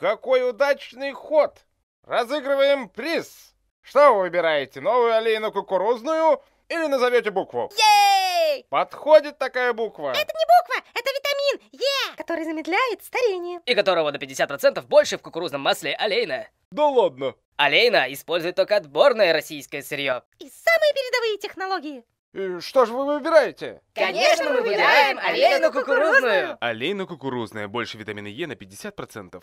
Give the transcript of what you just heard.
Какой удачный ход! Разыгрываем приз! Что вы выбираете, новую олейну кукурузную или назовете букву? Ей! Подходит такая буква? Это не буква, это витамин Е, который замедляет старение. И которого на 50% больше в кукурузном масле олейна. Да ладно. Олейна использует только отборное российское сырье. И самые передовые технологии. И что же вы выбираете? Конечно, мы выбираем олейну кукурузную. Олейна кукурузная больше витамина Е на 50%.